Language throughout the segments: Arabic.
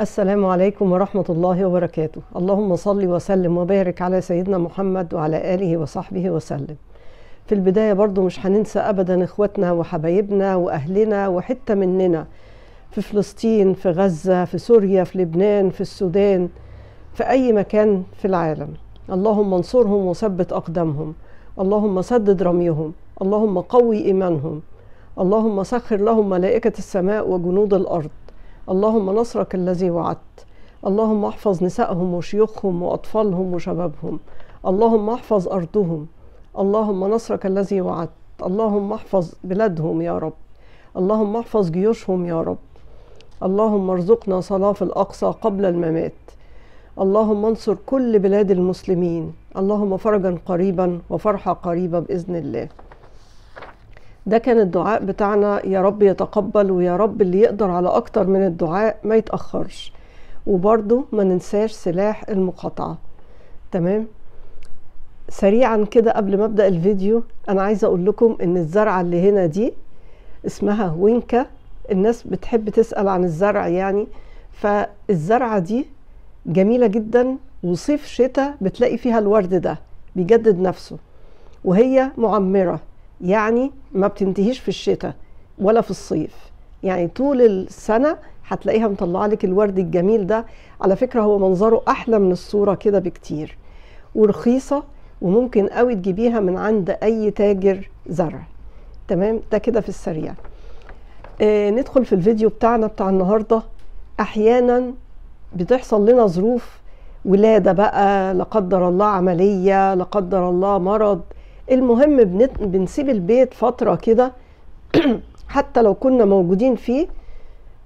السلام عليكم ورحمة الله وبركاته اللهم صل وسلم وبارك على سيدنا محمد وعلى آله وصحبه وسلم في البداية برضو مش هننسى أبدا إخواتنا وحبايبنا وأهلنا وحتة مننا في فلسطين في غزة في سوريا في لبنان في السودان في أي مكان في العالم اللهم انصرهم وثبت أقدامهم اللهم سدد رميهم اللهم قوي إيمانهم اللهم سخر لهم ملائكة السماء وجنود الأرض اللهم نصرك الذي وعدت اللهم احفظ نسائهم وشيوخهم واطفالهم وشبابهم اللهم احفظ ارضهم اللهم نصرك الذي وعدت اللهم احفظ بلادهم يا رب اللهم احفظ جيوشهم يا رب اللهم ارزقنا صلاه في الاقصى قبل الممات اللهم انصر كل بلاد المسلمين اللهم فرجا قريبا وفرحه قريبه باذن الله ده كان الدعاء بتاعنا يا رب يتقبل ويا رب اللي يقدر على أكتر من الدعاء ما يتأخرش وبرضه ما ننساش سلاح المقاطعة تمام سريعا كده قبل ما أبدأ الفيديو أنا عايزة أقول لكم إن الزرعة اللي هنا دي اسمها وينكا الناس بتحب تسأل عن الزرع يعني فالزرعة دي جميلة جدا وصيف شتاء بتلاقي فيها الورد ده بيجدد نفسه وهي معمرة يعني ما بتنتهيش في الشتاء ولا في الصيف يعني طول السنة هتلاقيها مطلعة لك الورد الجميل ده على فكرة هو منظره أحلى من الصورة كده بكتير ورخيصة وممكن قوي تجيبيها من عند أي تاجر زرع تمام ده كده في السريع آه ندخل في الفيديو بتاعنا بتاع النهاردة أحيانا بتحصل لنا ظروف ولادة بقى لا قدر الله عملية لا قدر الله مرض المهم بنسيب البيت فترة كده حتى لو كنا موجودين فيه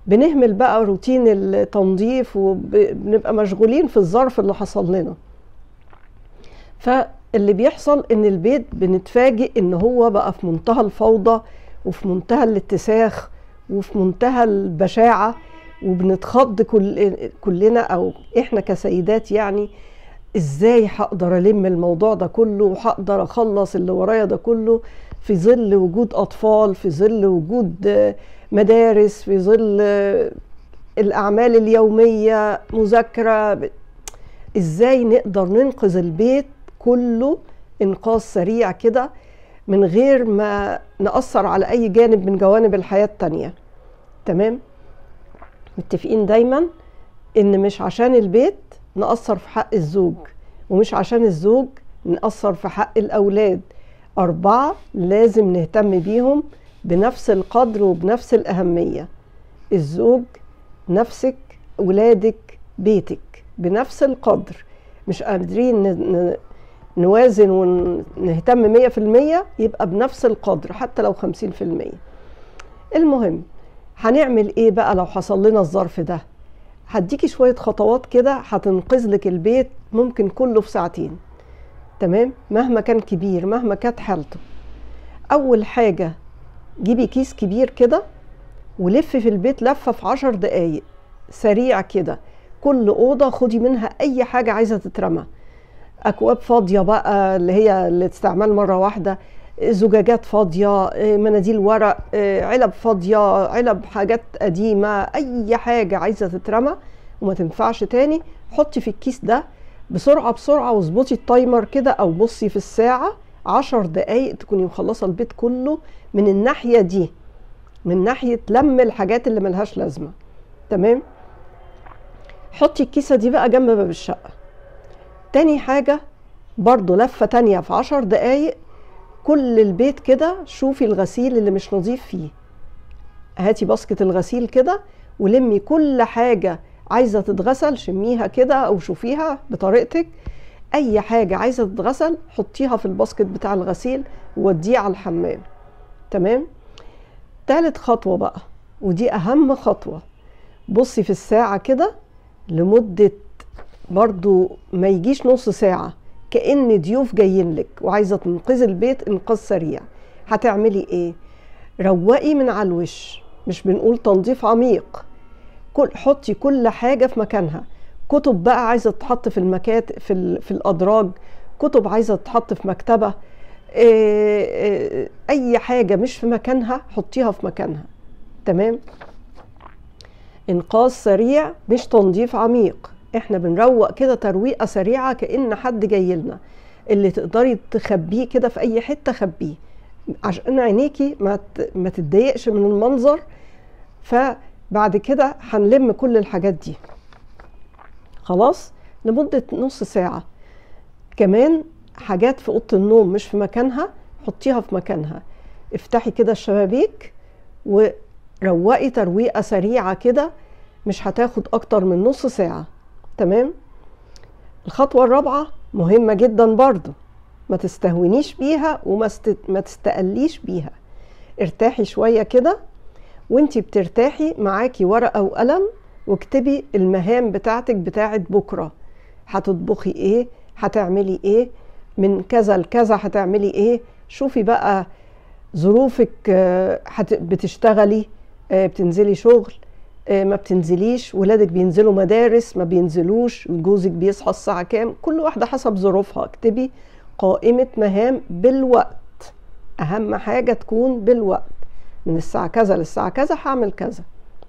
بنهمل بقى روتين التنظيف وبنبقى مشغولين في الظرف اللي حصل لنا فاللي بيحصل ان البيت بنتفاجئ ان هو بقى في منتهى الفوضى وفي منتهى الاتساخ وفي منتهى البشاعة وبنتخض كل كلنا او احنا كسيدات يعني ازاي هقدر الم الموضوع ده كله وهقدر اخلص اللي ورايا ده كله في ظل وجود اطفال في ظل وجود مدارس في ظل الاعمال اليوميه مذاكره ازاي نقدر ننقذ البيت كله انقاذ سريع كده من غير ما نأثر على اي جانب من جوانب الحياه التانيه تمام متفقين دايما ان مش عشان البيت نقصر في حق الزوج ومش عشان الزوج نقصر في حق الأولاد أربعة لازم نهتم بيهم بنفس القدر وبنفس الأهمية الزوج نفسك ولادك بيتك بنفس القدر مش قادرين نوازن ونهتم مية في المية يبقى بنفس القدر حتى لو خمسين في المية المهم هنعمل ايه بقى لو حصل لنا الظرف ده هديكي شويه خطوات كده هتنقذ لك البيت ممكن كله في ساعتين تمام مهما كان كبير مهما كانت حالته اول حاجه جيبي كيس كبير كده ولف في البيت لفه في عشر دقايق سريع كده كل اوضه خدي منها اي حاجه عايزه تترمى اكواب فاضيه بقى اللي هي اللي تستعمل مره واحده زجاجات فاضيه آه، مناديل ورق آه، علب فاضيه علب حاجات قديمه اي حاجه عايزه تترمى وما تنفعش تاني حطي في الكيس ده بسرعه بسرعه واظبطي التايمر كده او بصي في الساعه عشر دقايق تكوني مخلصه البيت كله من الناحيه دي من ناحيه لم الحاجات اللي ملهاش لازمه تمام حطي الكيسه دي بقى جنب باب الشقه تاني حاجه برضو لفه تانية في عشر دقايق كل البيت كده شوفي الغسيل اللي مش نظيف فيه هاتي باسكت الغسيل كده ولمي كل حاجة عايزة تتغسل شميها كده أو شوفيها بطريقتك أي حاجة عايزة تتغسل حطيها في الباسكت بتاع الغسيل ووديه على الحمام تمام تالت خطوة بقى ودي أهم خطوة بصي في الساعة كده لمدة برضو ما يجيش نص ساعة كأن ضيوف جايين لك وعايزة تنقذي البيت إنقاذ سريع هتعملي إيه؟ روقي من على الوش مش بنقول تنظيف عميق كل حطي كل حاجة في مكانها كتب بقى عايزة تتحط في المكات في, ال... في الأدراج كتب عايزة تتحط في مكتبة آه، آه، أي حاجة مش في مكانها حطيها في مكانها تمام إنقاذ سريع مش تنظيف عميق احنا بنروق كده ترويقه سريعه كان حد جاي لنا اللي تقدري تخبيه كده في اي حته خبيه عشان عينيكي ما ما تتضايقش من المنظر فبعد كده هنلم كل الحاجات دي خلاص لمده نص ساعه كمان حاجات في اوضه النوم مش في مكانها حطيها في مكانها افتحي كده الشبابيك وروقي ترويقه سريعه كده مش هتاخد اكتر من نص ساعه تمام الخطوة الرابعة مهمة جدا برضو ما تستهونيش بيها وما ما تستقليش بيها ارتاحي شوية كده وانتي بترتاحي معاكي ورقة وقلم واكتبي المهام بتاعتك بتاعت بكرة هتطبخي ايه هتعملي ايه من كذا لكذا هتعملي ايه شوفي بقى ظروفك آه، بتشتغلي آه، بتنزلي شغل آه، ما بتنزليش ولادك بينزلوا مدارس ما بينزلوش جوزك بيصحى الساعة كام كل واحدة حسب ظروفها اكتبي قائمة مهام بالوقت أهم حاجة تكون بالوقت من الساعة كذا للساعة كذا هعمل كذا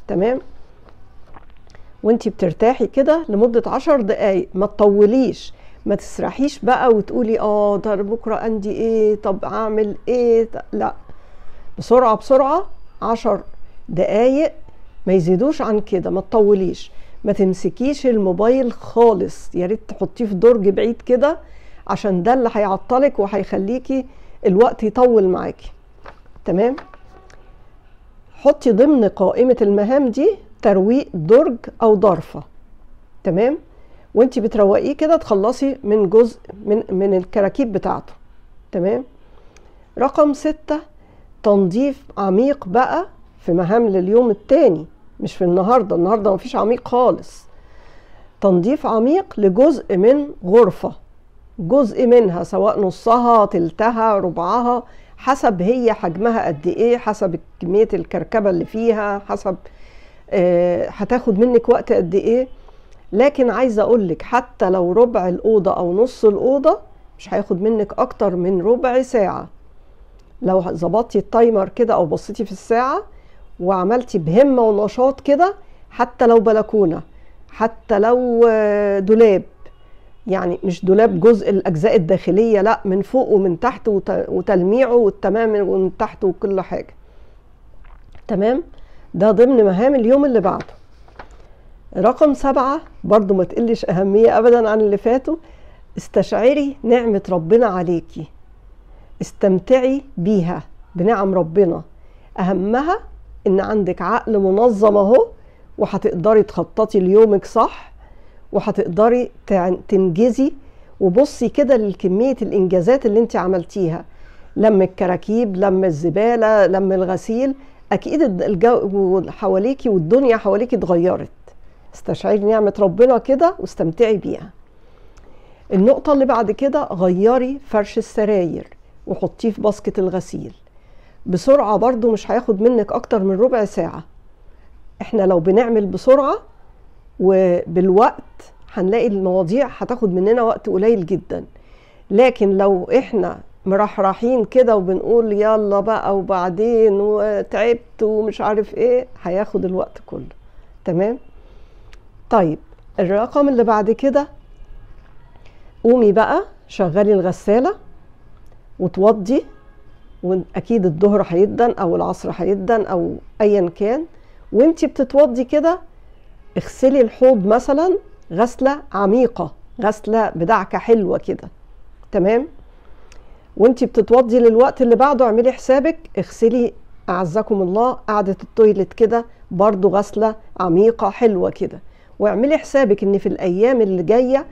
تمام وانتي بترتاحي كده لمدة عشر دقايق ما تطوليش ما تسرحيش بقى وتقولي اه ده طيب بكرة عندي ايه طب اعمل ايه لا بسرعة بسرعة عشر دقايق ما يزيدوش عن كده ما تطوليش ما تمسكيش الموبايل خالص يا ريت تحطيه في درج بعيد كده عشان ده اللي هيعطلك وهيخليكي الوقت يطول معاكي تمام حطي ضمن قائمة المهام دي ترويق درج أو ضرفة تمام وانت بتروقيه كده تخلصي من جزء من من الكراكيب بتاعته تمام رقم ستة تنظيف عميق بقى في مهام لليوم التاني مش في النهارده النهارده مفيش عميق خالص تنظيف عميق لجزء من غرفه جزء منها سواء نصها تلتها ربعها حسب هي حجمها قد ايه حسب كميه الكركبه اللي فيها حسب آه هتاخد منك وقت قد ايه لكن عايزه اقولك حتى لو ربع الاوضه او نص الاوضه مش هياخد منك اكتر من ربع ساعه لو ظبطتي التايمر كده او بصيتي في الساعه وعملتي بهمه ونشاط كده حتى لو بلكونه حتى لو آه، دولاب يعني مش دولاب جزء الاجزاء الداخليه لا من فوق ومن تحت وتلميعه والتمام ومن تحت وكل حاجه تمام ده ضمن مهام اليوم اللي بعده رقم سبعة برضو ما تقلش أهمية أبدا عن اللي فاتوا استشعري نعمة ربنا عليكي استمتعي بيها بنعم ربنا أهمها ان عندك عقل منظم اهو وهتقدري تخططي ليومك صح وهتقدري تنجزي وبصي كده لكميه الانجازات اللي انت عملتيها لم الكراكيب لم الزباله لم الغسيل اكيد الجو حواليكي والدنيا حواليكي اتغيرت استشعري نعمه ربنا كده واستمتعي بيها النقطه اللي بعد كده غيري فرش السراير وحطيه في باسكت الغسيل بسرعة برضو مش هياخد منك أكتر من ربع ساعة احنا لو بنعمل بسرعة وبالوقت هنلاقي المواضيع هتاخد مننا وقت قليل جدا لكن لو احنا مرحرحين كده وبنقول يلا بقى وبعدين وتعبت ومش عارف ايه هياخد الوقت كله تمام طيب الرقم اللي بعد كده قومي بقى شغلي الغسالة وتوضي واكيد الظهر هيدن او العصر هيدن او ايا كان وانت بتتوضي كده اغسلي الحوض مثلا غسله عميقه غسله بدعكه حلوه كده تمام وانت بتتوضي للوقت اللي بعده اعملي حسابك اغسلي اعزكم الله قعده التويلت كده برضو غسله عميقه حلوه كده واعملي حسابك ان في الايام اللي جايه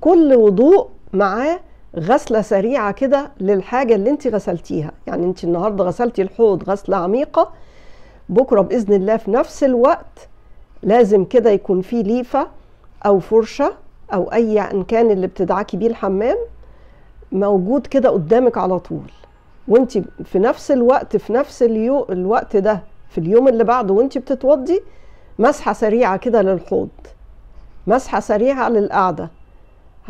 كل وضوء معاه غسله سريعه كده للحاجه اللي انت غسلتيها يعني انت النهارده غسلتي الحوض غسله عميقه بكره باذن الله في نفس الوقت لازم كده يكون في ليفه او فرشه او اي ان كان اللي بتدعكي بيه الحمام موجود كده قدامك على طول وانت في نفس الوقت في نفس اليو الوقت ده في اليوم اللي بعده وانت بتتوضي مسحه سريعه كده للحوض مسحه سريعه للقعده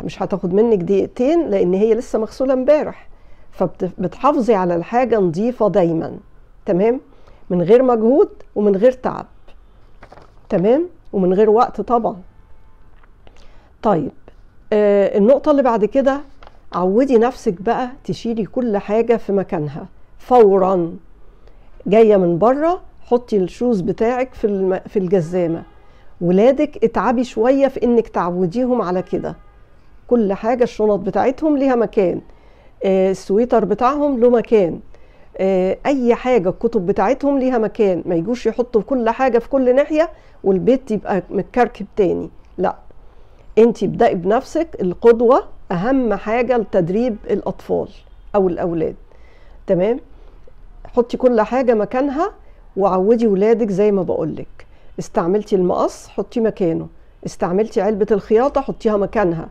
مش هتاخد منك دقيقتين لان هي لسه مغسوله امبارح فبتحافظي على الحاجه نظيفه دايما تمام من غير مجهود ومن غير تعب تمام ومن غير وقت طبعا طيب آه النقطه اللي بعد كده عودي نفسك بقى تشيلي كل حاجه في مكانها فورا جايه من بره حطي الشوز بتاعك في في الجزامه ولادك اتعبي شويه في انك تعوديهم على كده كل حاجه الشنط بتاعتهم ليها مكان آه، السويتر بتاعهم له مكان آه، اي حاجه الكتب بتاعتهم ليها مكان ما يجوش يحطوا كل حاجه في كل ناحيه والبيت يبقى متكركب تاني لا انت ابدأي بنفسك القدوه اهم حاجه لتدريب الاطفال او الاولاد تمام حطي كل حاجه مكانها وعودي ولادك زي ما بقولك استعملتي المقص حطيه مكانه استعملتي علبه الخياطه حطيها مكانها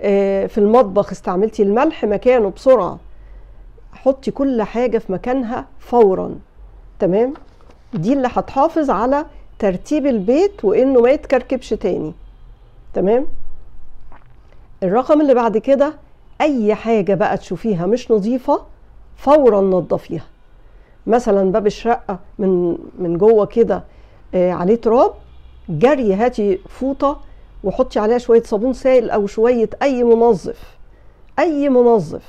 آه، في المطبخ استعملتي الملح مكانه بسرعة حطي كل حاجة في مكانها فورا تمام دي اللي هتحافظ على ترتيب البيت وانه ما يتكركبش تاني تمام الرقم اللي بعد كده اي حاجة بقى تشوفيها مش نظيفة فورا نضفيها مثلا باب الشقة من من جوه كده آه، عليه تراب جري هاتي فوطة وحطي عليها شويه صابون سائل او شويه اي منظف اي منظف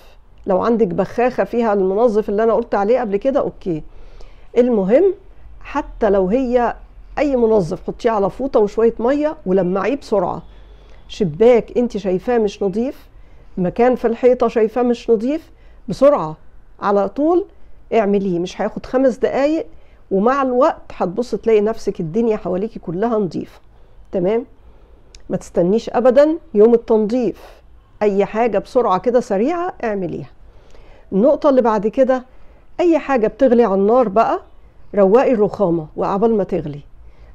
لو عندك بخاخه فيها المنظف اللي انا قلت عليه قبل كده اوكي المهم حتى لو هي اي منظف حطيه على فوطه وشويه ميه ولمعيه بسرعه شباك انت شايفاه مش نظيف مكان في الحيطه شايفاه مش نظيف بسرعه على طول اعمليه مش هياخد خمس دقايق ومع الوقت هتبص تلاقي نفسك الدنيا حواليكي كلها نظيفه تمام ما تستنيش ابدا يوم التنظيف اي حاجه بسرعه كده سريعه اعمليها النقطه اللي بعد كده اي حاجه بتغلي على النار بقى روقي الرخامه وعبال ما تغلي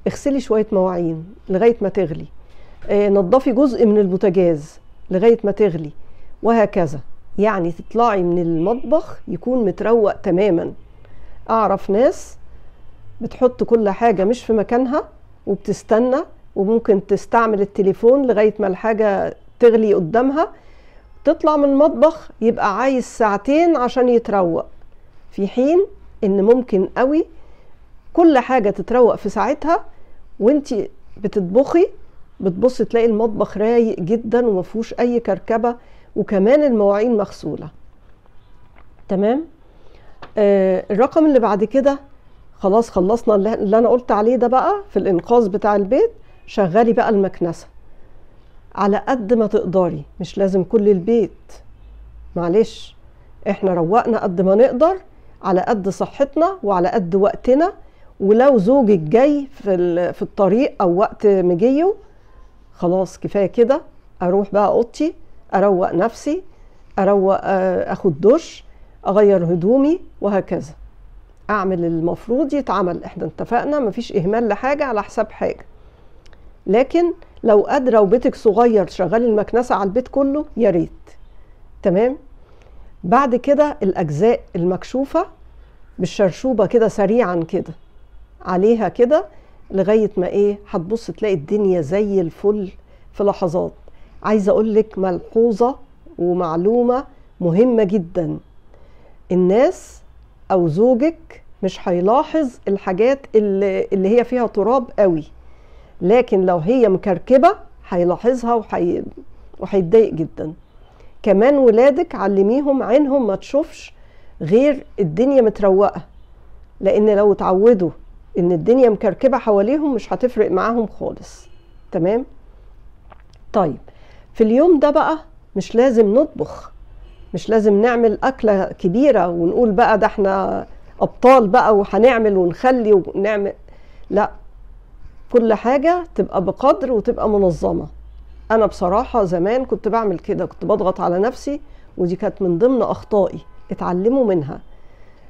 اغسلي شويه مواعين لغايه ما تغلي آه نضفي جزء من البوتاجاز لغايه ما تغلي وهكذا يعني تطلعي من المطبخ يكون متروق تماما اعرف ناس بتحط كل حاجه مش في مكانها وبتستنى وممكن تستعمل التليفون لغايه ما الحاجه تغلي قدامها تطلع من المطبخ يبقى عايز ساعتين عشان يتروق في حين ان ممكن قوي كل حاجه تتروق في ساعتها وانت بتطبخي بتبصي تلاقي المطبخ رايق جدا ومفهوش اي كركبه وكمان المواعين مغسوله تمام آه الرقم اللي بعد كده خلاص خلصنا اللي انا قلت عليه ده بقى في الانقاذ بتاع البيت شغلي بقى المكنسة على قد ما تقدري مش لازم كل البيت معلش احنا روقنا قد ما نقدر على قد صحتنا وعلى قد وقتنا ولو زوجك جاي في, في الطريق او وقت مجيه خلاص كفايه كده اروح بقى اوضتي اروق نفسي اروق آه، اخد دش اغير هدومي وهكذا اعمل المفروض يتعمل احنا اتفقنا مفيش اهمال لحاجه على حساب حاجه لكن لو قادره وبيتك صغير تشغلي المكنسه على البيت كله يا ريت تمام بعد كده الاجزاء المكشوفه بالشرشوبه كده سريعا كده عليها كده لغايه ما ايه هتبص تلاقي الدنيا زي الفل في لحظات عايزه اقول لك ملحوظه ومعلومه مهمه جدا الناس او زوجك مش هيلاحظ الحاجات اللي, اللي هي فيها تراب قوي لكن لو هي مكركبة هيلاحظها وحي... وهيتضايق جدا كمان ولادك علميهم عينهم ما تشوفش غير الدنيا متروقة لأن لو اتعودوا إن الدنيا مكركبة حواليهم مش هتفرق معاهم خالص تمام طيب في اليوم ده بقى مش لازم نطبخ مش لازم نعمل أكلة كبيرة ونقول بقى ده احنا أبطال بقى وهنعمل ونخلي ونعمل لا كل حاجه تبقى بقدر وتبقى منظمه انا بصراحه زمان كنت بعمل كده كنت بضغط على نفسي ودي كانت من ضمن اخطائي اتعلموا منها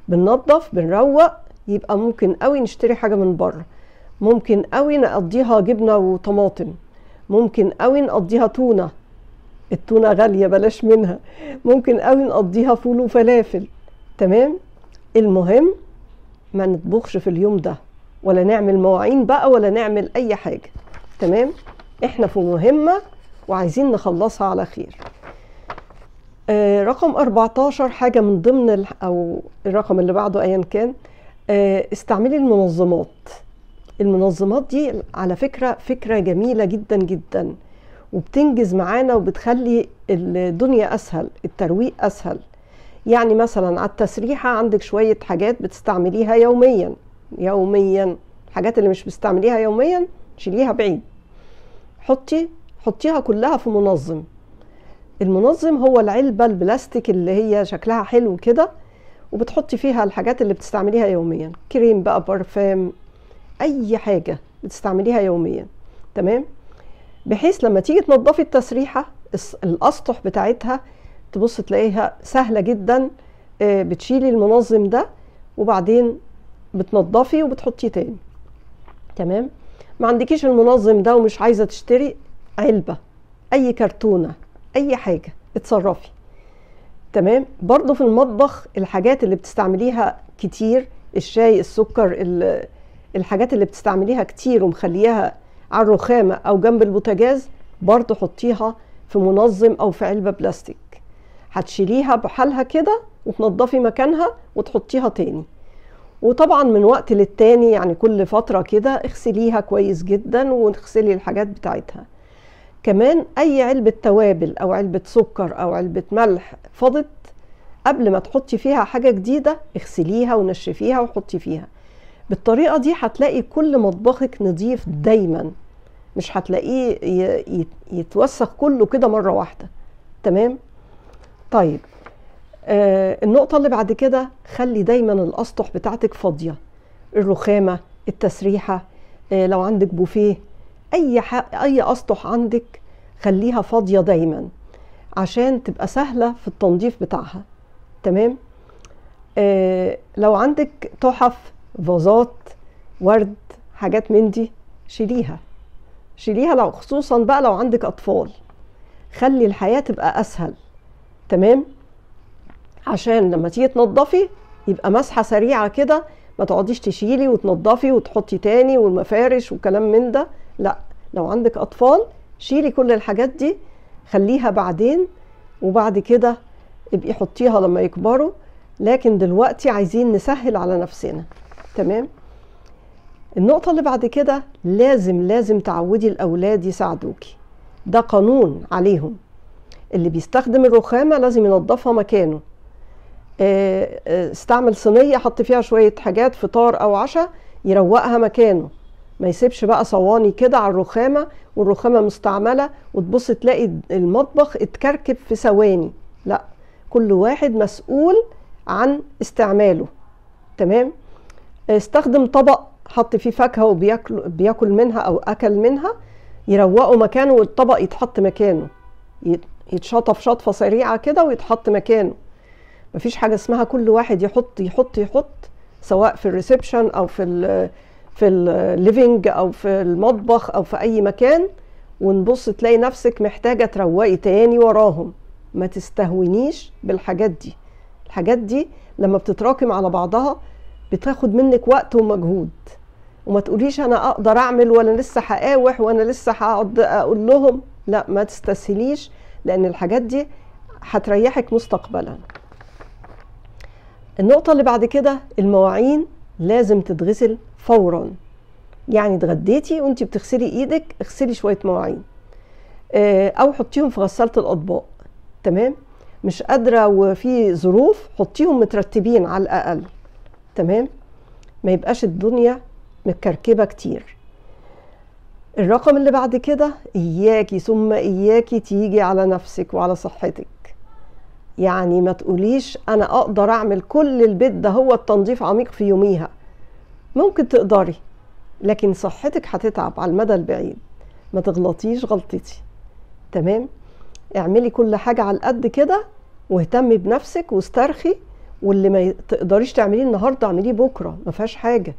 بننظف بنروق يبقى ممكن قوي نشتري حاجه من بره ممكن قوي نقضيها جبنه وطماطم ممكن قوي نقضيها تونه التونه غاليه بلاش منها ممكن قوي نقضيها فول وفلافل تمام المهم ما نطبخش في اليوم ده ولا نعمل مواعين بقى ولا نعمل اي حاجه تمام احنا في مهمه وعايزين نخلصها على خير آه رقم 14 حاجه من ضمن او الرقم اللي بعده ايا كان آه استعملي المنظمات المنظمات دي على فكره فكره جميله جدا جدا وبتنجز معانا وبتخلي الدنيا اسهل الترويق اسهل يعني مثلا على التسريحه عندك شويه حاجات بتستعمليها يوميا يوميا الحاجات اللي مش بتستعمليها يوميا شيليها بعيد حطي حطيها كلها في منظم المنظم هو العلبة البلاستيك اللي هي شكلها حلو كده وبتحطي فيها الحاجات اللي بتستعمليها يوميا كريم بقى برفام اي حاجة بتستعمليها يوميا تمام بحيث لما تيجي تنضفي التسريحة الاسطح بتاعتها تبص تلاقيها سهلة جدا آه، بتشيلي المنظم ده وبعدين بتنضفي وبتحطيه تاني تمام ما عندكيش المنظم ده ومش عايزه تشتري علبه اي كرتونه اي حاجه اتصرفي تمام برضو في المطبخ الحاجات اللي بتستعمليها كتير الشاي السكر الحاجات اللي بتستعمليها كتير ومخليها على الرخامه او جنب البوتاجاز برضو حطيها في منظم او في علبه بلاستيك هتشيليها بحالها كده وتنضفي مكانها وتحطيها تاني وطبعا من وقت للتاني يعني كل فترة كده اغسليها كويس جدا واغسلي الحاجات بتاعتها كمان اي علبة توابل او علبة سكر او علبة ملح فضت قبل ما تحطي فيها حاجة جديدة اغسليها ونشفيها وحطي فيها بالطريقة دي هتلاقي كل مطبخك نظيف دايما مش هتلاقيه يتوسخ كله كده مرة واحدة تمام طيب آه، النقطة اللي بعد كده خلي دايما الأسطح بتاعتك فاضية الرخامة التسريحة آه، لو عندك بوفيه أي أي أسطح عندك خليها فاضية دايما عشان تبقى سهلة في التنظيف بتاعها تمام آه، لو عندك تحف فازات ورد حاجات من دي شيليها شيليها لو خصوصا بقى لو عندك أطفال خلي الحياة تبقى أسهل تمام عشان لما تيجي تنضفي يبقى مسحه سريعه كده ما تقعديش تشيلي وتنضفي وتحطي تاني والمفارش وكلام من ده لا لو عندك اطفال شيلي كل الحاجات دي خليها بعدين وبعد كده ابقي حطيها لما يكبروا لكن دلوقتي عايزين نسهل على نفسنا تمام النقطة اللي بعد كده لازم لازم تعودي الأولاد يساعدوكي ده قانون عليهم اللي بيستخدم الرخامة لازم ينظفها مكانه آه، آه، استعمل صينيه حط فيها شويه حاجات فطار او عشاء يروقها مكانه ما يسيبش بقى صواني كده على الرخامه والرخامه مستعمله وتبص تلاقي المطبخ اتكركب في ثواني لا كل واحد مسؤول عن استعماله تمام استخدم طبق حط فيه فاكهه وبياكل بياكل منها او اكل منها يروقه مكانه والطبق يتحط مكانه يتشطف شطفه سريعه كده ويتحط مكانه مفيش حاجه اسمها كل واحد يحط يحط يحط سواء في الريسبشن او في الـ في الليفينج او في المطبخ او في اي مكان ونبص تلاقي نفسك محتاجه تروقي تاني وراهم ما تستهونيش بالحاجات دي الحاجات دي لما بتتراكم على بعضها بتاخد منك وقت ومجهود وما تقوليش انا اقدر اعمل وانا لسه هقاوح وانا لسه هقعد اقول لهم لا ما تستسهليش لان الحاجات دي هتريحك مستقبلا النقطة اللي بعد كده المواعين لازم تتغسل فورا يعني اتغديتي وانت بتغسلي ايدك اغسلي شوية مواعين آه، او حطيهم في غسالة الاطباق تمام مش قادرة وفي ظروف حطيهم مترتبين على الاقل تمام ما يبقاش الدنيا متكركبة كتير الرقم اللي بعد كده اياكي ثم اياكي تيجي على نفسك وعلى صحتك يعني ما تقوليش انا اقدر اعمل كل البيت ده هو التنظيف عميق في يوميها ممكن تقدري لكن صحتك هتتعب على المدى البعيد ما تغلطيش غلطتي تمام اعملي كل حاجة على قد كده واهتمي بنفسك واسترخي واللي ما تقدريش تعمليه النهارده اعمليه بكره ما فيهاش حاجه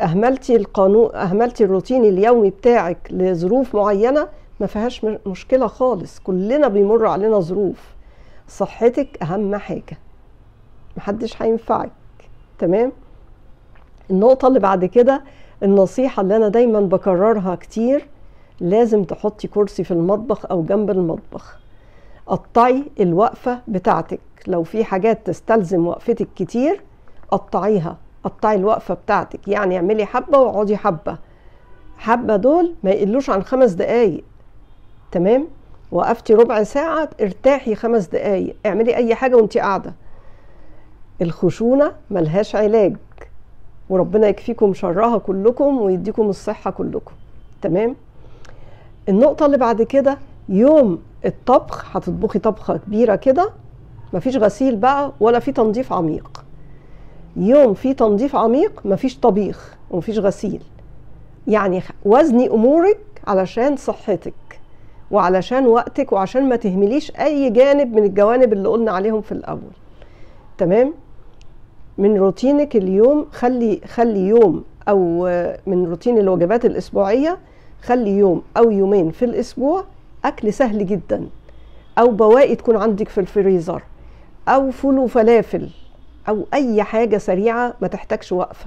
اهملتي القانون اهملتي الروتين اليومي بتاعك لظروف معينه ما فيهاش مشكله خالص كلنا بيمر علينا ظروف صحتك اهم حاجه محدش هينفعك تمام النقطه اللي بعد كده النصيحه اللي انا دايما بكررها كتير لازم تحطي كرسي في المطبخ او جنب المطبخ قطعي الوقفه بتاعتك لو في حاجات تستلزم وقفتك كتير قطعيها قطعي الوقفه بتاعتك يعني اعملي حبه واقعدي حبه حبه دول ما يقلوش عن خمس دقايق تمام وقفتي ربع ساعة ارتاحي خمس دقايق اعملي أي حاجة وانت قاعدة الخشونة ملهاش علاج وربنا يكفيكم شرها كلكم ويديكم الصحة كلكم تمام النقطة اللي بعد كده يوم الطبخ هتطبخي طبخة كبيرة كده مفيش غسيل بقى ولا في تنظيف عميق يوم في تنظيف عميق مفيش طبيخ ومفيش غسيل يعني وزني امورك علشان صحتك وعلشان وقتك وعشان ما تهمليش اي جانب من الجوانب اللي قلنا عليهم في الاول تمام من روتينك اليوم خلي خلي يوم او من روتين الوجبات الاسبوعيه خلي يوم او يومين في الاسبوع اكل سهل جدا او بواقي تكون عندك في الفريزر او فول وفلافل او اي حاجه سريعه ما تحتاجش وقفه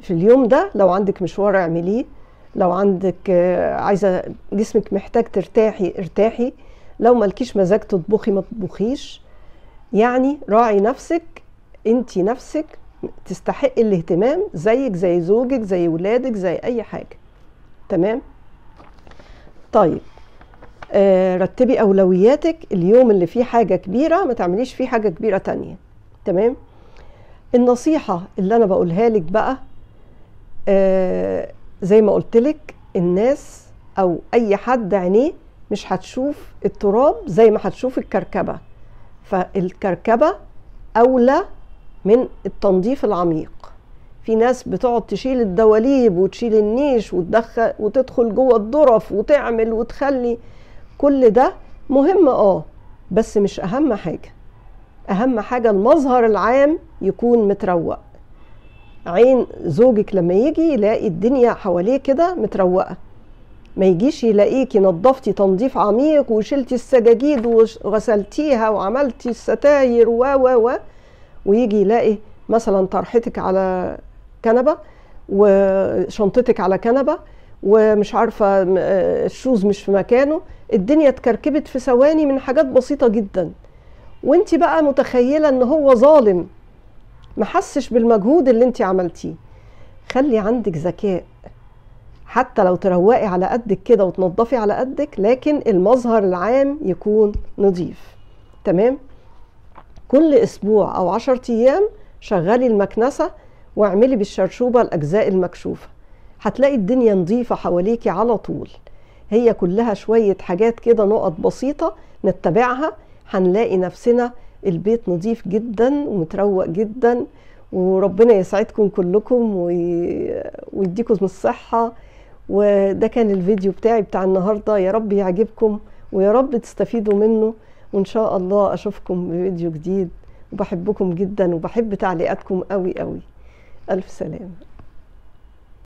في اليوم ده لو عندك مشوار اعمليه لو عندك آه، عايزه جسمك محتاج ترتاحي ارتاحي لو مالكيش مزاج تطبخي ما تطبخيش يعني راعي نفسك انت نفسك تستحقي الاهتمام زيك زي زوجك زي ولادك زي اي حاجه تمام طيب آه رتبي اولوياتك اليوم اللي فيه حاجه كبيره ما تعمليش فيه حاجه كبيره تانية تمام النصيحه اللي انا بقولها لك بقى آه زي ما قلت لك الناس او اي حد عينيه مش هتشوف التراب زي ما هتشوف الكركبه فالكركبه اولى من التنظيف العميق في ناس بتقعد تشيل الدواليب وتشيل النيش وتدخل وتدخل جوه الظرف وتعمل وتخلي كل ده مهم اه بس مش اهم حاجه اهم حاجه المظهر العام يكون متروق عين زوجك لما يجي يلاقي الدنيا حواليه كده متروقه ما يجيش يلاقيكي نظفتي تنظيف عميق وشلتي السجاجيد وغسلتيها وعملتي الستاير و و و ويجي يلاقي مثلا طرحتك على كنبه وشنطتك على كنبه ومش عارفه آه، الشوز مش في مكانه الدنيا اتكركبت في ثواني من حاجات بسيطه جدا وانت بقى متخيله ان هو ظالم ما حسش بالمجهود اللي انت عملتيه خلي عندك ذكاء حتى لو تروقي على قدك كده وتنضفي على قدك لكن المظهر العام يكون نظيف تمام كل اسبوع او عشر ايام شغلي المكنسه واعملي بالشرشوبه الاجزاء المكشوفه هتلاقي الدنيا نظيفه حواليكي على طول هي كلها شويه حاجات كده نقط بسيطه نتبعها هنلاقي نفسنا البيت نظيف جدا ومتروق جدا وربنا يسعدكم كلكم ويديكم الصحة وده كان الفيديو بتاعي بتاع النهاردة يا رب يعجبكم ويا رب تستفيدوا منه وإن شاء الله أشوفكم بفيديو جديد وبحبكم جدا وبحب تعليقاتكم قوي قوي ألف سلامة